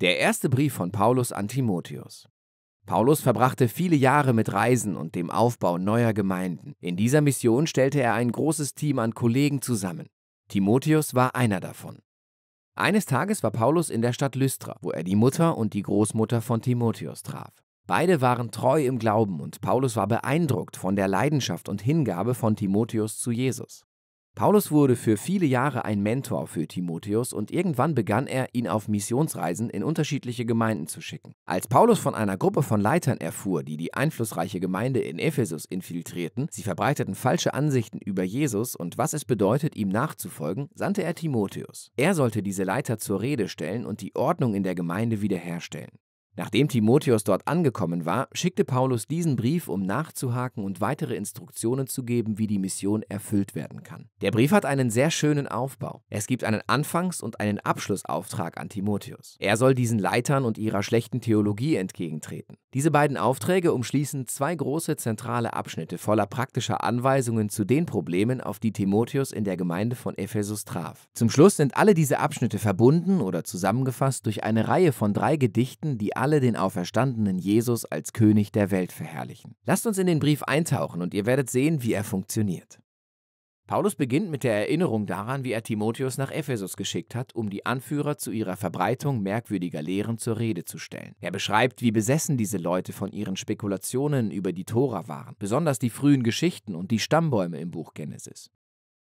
Der erste Brief von Paulus an Timotheus. Paulus verbrachte viele Jahre mit Reisen und dem Aufbau neuer Gemeinden. In dieser Mission stellte er ein großes Team an Kollegen zusammen. Timotheus war einer davon. Eines Tages war Paulus in der Stadt Lystra, wo er die Mutter und die Großmutter von Timotheus traf. Beide waren treu im Glauben und Paulus war beeindruckt von der Leidenschaft und Hingabe von Timotheus zu Jesus. Paulus wurde für viele Jahre ein Mentor für Timotheus und irgendwann begann er, ihn auf Missionsreisen in unterschiedliche Gemeinden zu schicken. Als Paulus von einer Gruppe von Leitern erfuhr, die die einflussreiche Gemeinde in Ephesus infiltrierten, sie verbreiteten falsche Ansichten über Jesus und was es bedeutet, ihm nachzufolgen, sandte er Timotheus. Er sollte diese Leiter zur Rede stellen und die Ordnung in der Gemeinde wiederherstellen. Nachdem Timotheus dort angekommen war, schickte Paulus diesen Brief, um nachzuhaken und weitere Instruktionen zu geben, wie die Mission erfüllt werden kann. Der Brief hat einen sehr schönen Aufbau. Es gibt einen Anfangs- und einen Abschlussauftrag an Timotheus. Er soll diesen Leitern und ihrer schlechten Theologie entgegentreten. Diese beiden Aufträge umschließen zwei große zentrale Abschnitte voller praktischer Anweisungen zu den Problemen, auf die Timotheus in der Gemeinde von Ephesus traf. Zum Schluss sind alle diese Abschnitte verbunden oder zusammengefasst durch eine Reihe von drei Gedichten, die alle den auferstandenen Jesus als König der Welt verherrlichen. Lasst uns in den Brief eintauchen und ihr werdet sehen, wie er funktioniert. Paulus beginnt mit der Erinnerung daran, wie er Timotheus nach Ephesus geschickt hat, um die Anführer zu ihrer Verbreitung merkwürdiger Lehren zur Rede zu stellen. Er beschreibt, wie besessen diese Leute von ihren Spekulationen über die Tora waren, besonders die frühen Geschichten und die Stammbäume im Buch Genesis.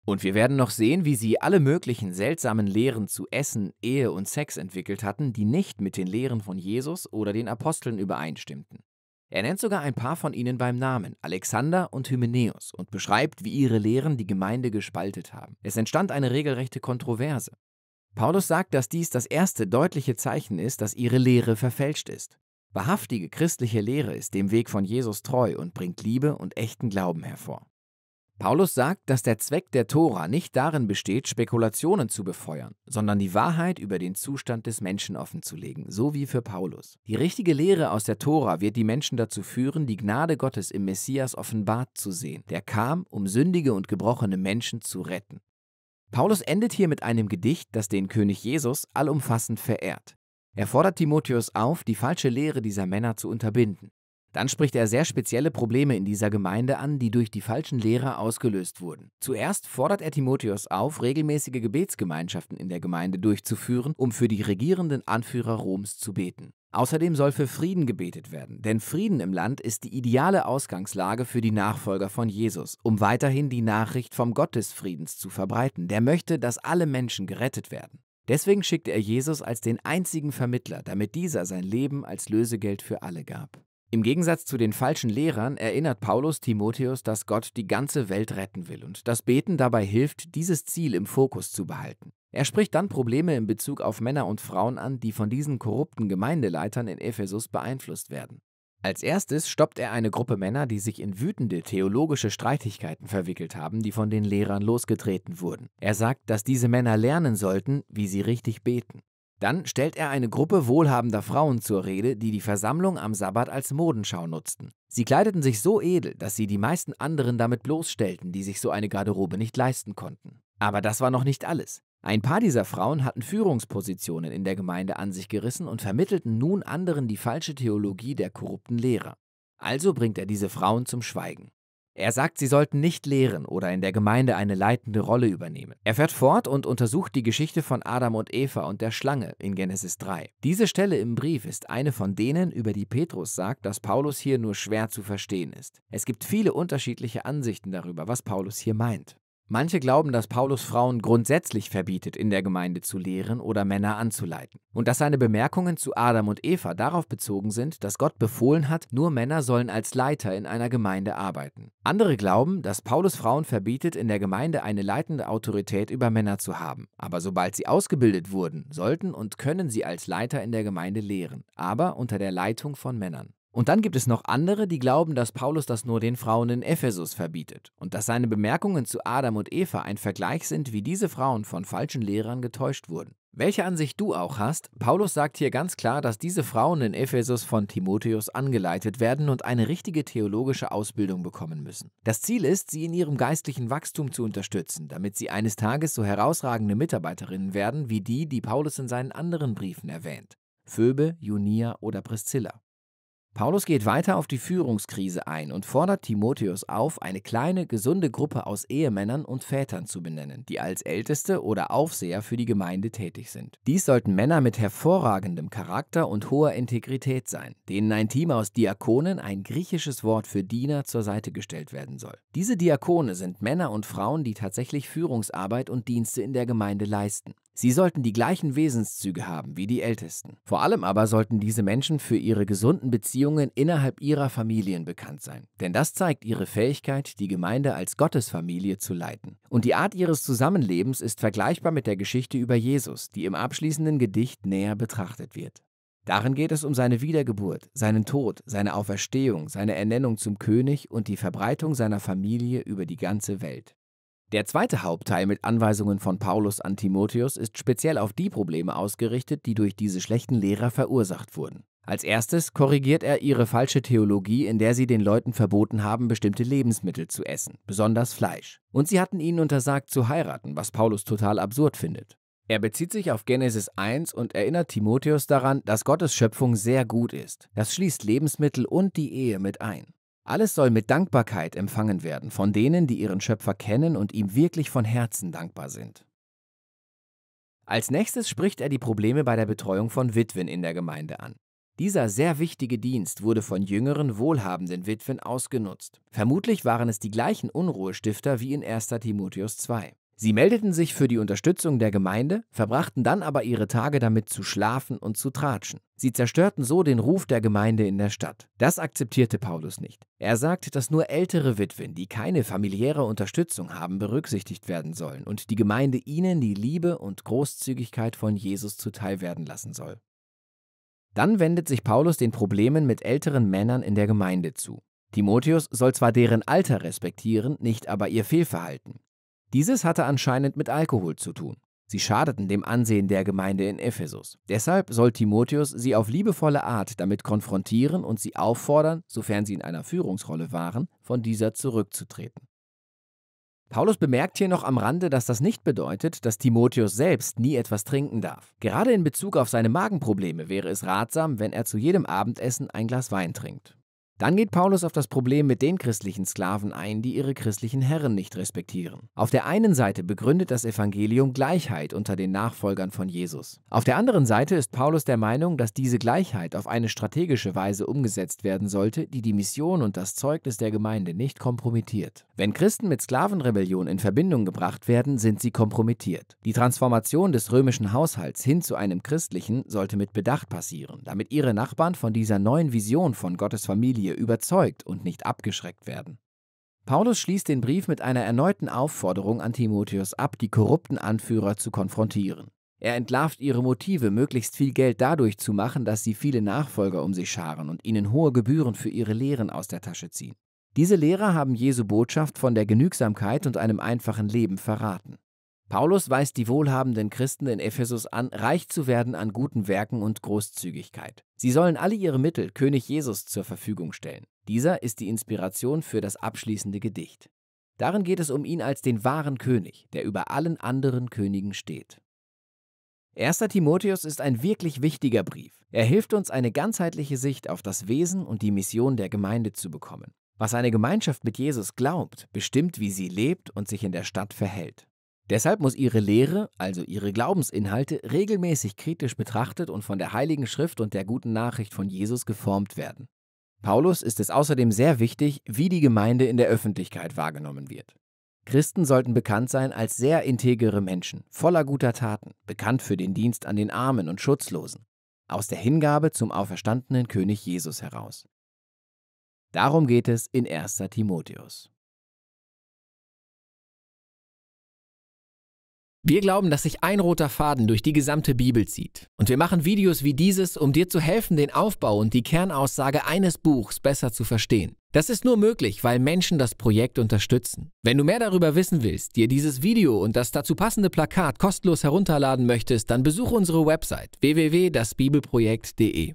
Und wir werden noch sehen, wie sie alle möglichen seltsamen Lehren zu Essen, Ehe und Sex entwickelt hatten, die nicht mit den Lehren von Jesus oder den Aposteln übereinstimmten. Er nennt sogar ein paar von ihnen beim Namen, Alexander und Hymenäus, und beschreibt, wie ihre Lehren die Gemeinde gespaltet haben. Es entstand eine regelrechte Kontroverse. Paulus sagt, dass dies das erste deutliche Zeichen ist, dass ihre Lehre verfälscht ist. Wahrhaftige christliche Lehre ist dem Weg von Jesus treu und bringt Liebe und echten Glauben hervor. Paulus sagt, dass der Zweck der Tora nicht darin besteht, Spekulationen zu befeuern, sondern die Wahrheit über den Zustand des Menschen offenzulegen, so wie für Paulus. Die richtige Lehre aus der Tora wird die Menschen dazu führen, die Gnade Gottes im Messias offenbart zu sehen, der kam, um sündige und gebrochene Menschen zu retten. Paulus endet hier mit einem Gedicht, das den König Jesus allumfassend verehrt. Er fordert Timotheus auf, die falsche Lehre dieser Männer zu unterbinden. Dann spricht er sehr spezielle Probleme in dieser Gemeinde an, die durch die falschen Lehrer ausgelöst wurden. Zuerst fordert er Timotheus auf, regelmäßige Gebetsgemeinschaften in der Gemeinde durchzuführen, um für die regierenden Anführer Roms zu beten. Außerdem soll für Frieden gebetet werden, denn Frieden im Land ist die ideale Ausgangslage für die Nachfolger von Jesus, um weiterhin die Nachricht vom Gott des Friedens zu verbreiten, der möchte, dass alle Menschen gerettet werden. Deswegen schickte er Jesus als den einzigen Vermittler, damit dieser sein Leben als Lösegeld für alle gab. Im Gegensatz zu den falschen Lehrern erinnert Paulus Timotheus, dass Gott die ganze Welt retten will und das Beten dabei hilft, dieses Ziel im Fokus zu behalten. Er spricht dann Probleme in Bezug auf Männer und Frauen an, die von diesen korrupten Gemeindeleitern in Ephesus beeinflusst werden. Als erstes stoppt er eine Gruppe Männer, die sich in wütende theologische Streitigkeiten verwickelt haben, die von den Lehrern losgetreten wurden. Er sagt, dass diese Männer lernen sollten, wie sie richtig beten. Dann stellt er eine Gruppe wohlhabender Frauen zur Rede, die die Versammlung am Sabbat als Modenschau nutzten. Sie kleideten sich so edel, dass sie die meisten anderen damit bloßstellten, die sich so eine Garderobe nicht leisten konnten. Aber das war noch nicht alles. Ein paar dieser Frauen hatten Führungspositionen in der Gemeinde an sich gerissen und vermittelten nun anderen die falsche Theologie der korrupten Lehrer. Also bringt er diese Frauen zum Schweigen. Er sagt, sie sollten nicht lehren oder in der Gemeinde eine leitende Rolle übernehmen. Er fährt fort und untersucht die Geschichte von Adam und Eva und der Schlange in Genesis 3. Diese Stelle im Brief ist eine von denen, über die Petrus sagt, dass Paulus hier nur schwer zu verstehen ist. Es gibt viele unterschiedliche Ansichten darüber, was Paulus hier meint. Manche glauben, dass Paulus Frauen grundsätzlich verbietet, in der Gemeinde zu lehren oder Männer anzuleiten. Und dass seine Bemerkungen zu Adam und Eva darauf bezogen sind, dass Gott befohlen hat, nur Männer sollen als Leiter in einer Gemeinde arbeiten. Andere glauben, dass Paulus Frauen verbietet, in der Gemeinde eine leitende Autorität über Männer zu haben. Aber sobald sie ausgebildet wurden, sollten und können sie als Leiter in der Gemeinde lehren, aber unter der Leitung von Männern. Und dann gibt es noch andere, die glauben, dass Paulus das nur den Frauen in Ephesus verbietet und dass seine Bemerkungen zu Adam und Eva ein Vergleich sind, wie diese Frauen von falschen Lehrern getäuscht wurden. Welche Ansicht du auch hast, Paulus sagt hier ganz klar, dass diese Frauen in Ephesus von Timotheus angeleitet werden und eine richtige theologische Ausbildung bekommen müssen. Das Ziel ist, sie in ihrem geistlichen Wachstum zu unterstützen, damit sie eines Tages so herausragende Mitarbeiterinnen werden wie die, die Paulus in seinen anderen Briefen erwähnt. Phoebe, Junia oder Priscilla. Paulus geht weiter auf die Führungskrise ein und fordert Timotheus auf, eine kleine, gesunde Gruppe aus Ehemännern und Vätern zu benennen, die als Älteste oder Aufseher für die Gemeinde tätig sind. Dies sollten Männer mit hervorragendem Charakter und hoher Integrität sein, denen ein Team aus Diakonen, ein griechisches Wort für Diener, zur Seite gestellt werden soll. Diese Diakone sind Männer und Frauen, die tatsächlich Führungsarbeit und Dienste in der Gemeinde leisten. Sie sollten die gleichen Wesenszüge haben wie die Ältesten. Vor allem aber sollten diese Menschen für ihre gesunden Beziehungen innerhalb ihrer Familien bekannt sein. Denn das zeigt ihre Fähigkeit, die Gemeinde als Gottesfamilie zu leiten. Und die Art ihres Zusammenlebens ist vergleichbar mit der Geschichte über Jesus, die im abschließenden Gedicht näher betrachtet wird. Darin geht es um seine Wiedergeburt, seinen Tod, seine Auferstehung, seine Ernennung zum König und die Verbreitung seiner Familie über die ganze Welt. Der zweite Hauptteil mit Anweisungen von Paulus an Timotheus ist speziell auf die Probleme ausgerichtet, die durch diese schlechten Lehrer verursacht wurden. Als erstes korrigiert er ihre falsche Theologie, in der sie den Leuten verboten haben, bestimmte Lebensmittel zu essen, besonders Fleisch. Und sie hatten ihnen untersagt zu heiraten, was Paulus total absurd findet. Er bezieht sich auf Genesis 1 und erinnert Timotheus daran, dass Gottes Schöpfung sehr gut ist. Das schließt Lebensmittel und die Ehe mit ein. Alles soll mit Dankbarkeit empfangen werden von denen, die ihren Schöpfer kennen und ihm wirklich von Herzen dankbar sind. Als nächstes spricht er die Probleme bei der Betreuung von Witwen in der Gemeinde an. Dieser sehr wichtige Dienst wurde von jüngeren, wohlhabenden Witwen ausgenutzt. Vermutlich waren es die gleichen Unruhestifter wie in 1. Timotheus 2. Sie meldeten sich für die Unterstützung der Gemeinde, verbrachten dann aber ihre Tage damit zu schlafen und zu tratschen. Sie zerstörten so den Ruf der Gemeinde in der Stadt. Das akzeptierte Paulus nicht. Er sagt, dass nur ältere Witwen, die keine familiäre Unterstützung haben, berücksichtigt werden sollen und die Gemeinde ihnen die Liebe und Großzügigkeit von Jesus zuteilwerden lassen soll. Dann wendet sich Paulus den Problemen mit älteren Männern in der Gemeinde zu. Timotheus soll zwar deren Alter respektieren, nicht aber ihr Fehlverhalten. Dieses hatte anscheinend mit Alkohol zu tun. Sie schadeten dem Ansehen der Gemeinde in Ephesus. Deshalb soll Timotheus sie auf liebevolle Art damit konfrontieren und sie auffordern, sofern sie in einer Führungsrolle waren, von dieser zurückzutreten. Paulus bemerkt hier noch am Rande, dass das nicht bedeutet, dass Timotheus selbst nie etwas trinken darf. Gerade in Bezug auf seine Magenprobleme wäre es ratsam, wenn er zu jedem Abendessen ein Glas Wein trinkt. Dann geht Paulus auf das Problem mit den christlichen Sklaven ein, die ihre christlichen Herren nicht respektieren. Auf der einen Seite begründet das Evangelium Gleichheit unter den Nachfolgern von Jesus. Auf der anderen Seite ist Paulus der Meinung, dass diese Gleichheit auf eine strategische Weise umgesetzt werden sollte, die die Mission und das Zeugnis der Gemeinde nicht kompromittiert. Wenn Christen mit Sklavenrebellion in Verbindung gebracht werden, sind sie kompromittiert. Die Transformation des römischen Haushalts hin zu einem christlichen sollte mit Bedacht passieren, damit ihre Nachbarn von dieser neuen Vision von Gottes Familie hier überzeugt und nicht abgeschreckt werden. Paulus schließt den Brief mit einer erneuten Aufforderung an Timotheus ab, die korrupten Anführer zu konfrontieren. Er entlarvt ihre Motive, möglichst viel Geld dadurch zu machen, dass sie viele Nachfolger um sich scharen und ihnen hohe Gebühren für ihre Lehren aus der Tasche ziehen. Diese Lehrer haben Jesu Botschaft von der Genügsamkeit und einem einfachen Leben verraten. Paulus weist die wohlhabenden Christen in Ephesus an, reich zu werden an guten Werken und Großzügigkeit. Sie sollen alle ihre Mittel König Jesus zur Verfügung stellen. Dieser ist die Inspiration für das abschließende Gedicht. Darin geht es um ihn als den wahren König, der über allen anderen Königen steht. 1. Timotheus ist ein wirklich wichtiger Brief. Er hilft uns, eine ganzheitliche Sicht auf das Wesen und die Mission der Gemeinde zu bekommen. Was eine Gemeinschaft mit Jesus glaubt, bestimmt, wie sie lebt und sich in der Stadt verhält. Deshalb muss ihre Lehre, also ihre Glaubensinhalte, regelmäßig kritisch betrachtet und von der Heiligen Schrift und der guten Nachricht von Jesus geformt werden. Paulus ist es außerdem sehr wichtig, wie die Gemeinde in der Öffentlichkeit wahrgenommen wird. Christen sollten bekannt sein als sehr integere Menschen, voller guter Taten, bekannt für den Dienst an den Armen und Schutzlosen, aus der Hingabe zum auferstandenen König Jesus heraus. Darum geht es in 1. Timotheus. Wir glauben, dass sich ein roter Faden durch die gesamte Bibel zieht. Und wir machen Videos wie dieses, um dir zu helfen, den Aufbau und die Kernaussage eines Buchs besser zu verstehen. Das ist nur möglich, weil Menschen das Projekt unterstützen. Wenn du mehr darüber wissen willst, dir dieses Video und das dazu passende Plakat kostenlos herunterladen möchtest, dann besuche unsere Website www.dasbibelprojekt.de.